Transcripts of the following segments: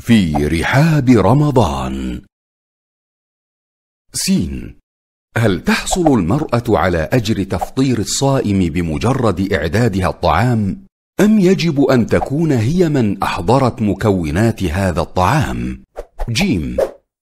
في رحاب رمضان سين هل تحصل المرأة على أجر تفطير الصائم بمجرد إعدادها الطعام؟ أم يجب أن تكون هي من أحضرت مكونات هذا الطعام؟ جيم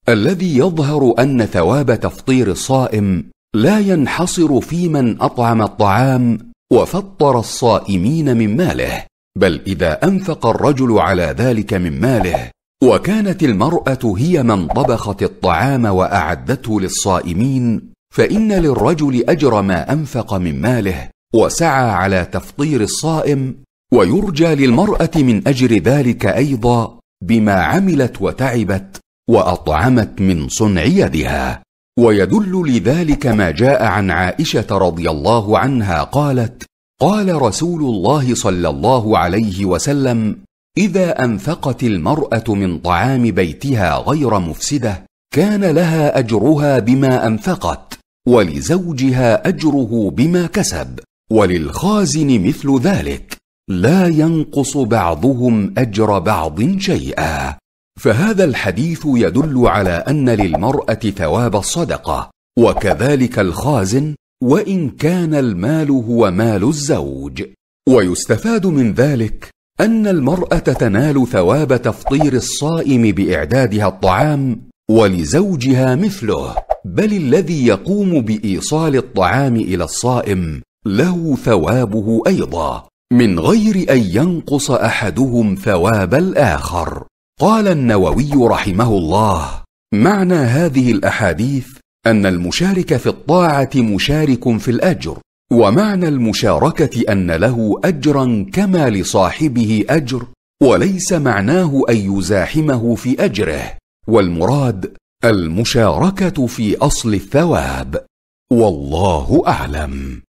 الذي يظهر أن ثواب تفطير الصائم لا ينحصر في من أطعم الطعام وفطر الصائمين من ماله بل إذا أنفق الرجل على ذلك من ماله وكانت المراه هي من طبخت الطعام واعدته للصائمين فان للرجل اجر ما انفق من ماله وسعى على تفطير الصائم ويرجى للمراه من اجر ذلك ايضا بما عملت وتعبت واطعمت من صنع يدها ويدل لذلك ما جاء عن عائشه رضي الله عنها قالت قال رسول الله صلى الله عليه وسلم اذا انفقت المراه من طعام بيتها غير مفسده كان لها اجرها بما انفقت ولزوجها اجره بما كسب وللخازن مثل ذلك لا ينقص بعضهم اجر بعض شيئا فهذا الحديث يدل على ان للمراه ثواب الصدقه وكذلك الخازن وان كان المال هو مال الزوج ويستفاد من ذلك ان المراه تنال ثواب تفطير الصائم باعدادها الطعام ولزوجها مثله بل الذي يقوم بايصال الطعام الى الصائم له ثوابه ايضا من غير ان ينقص احدهم ثواب الاخر قال النووي رحمه الله معنى هذه الاحاديث ان المشارك في الطاعه مشارك في الاجر ومعنى المشاركه ان له اجرا كما لصاحبه اجر وليس معناه ان يزاحمه في اجره والمراد المشاركه في اصل الثواب والله اعلم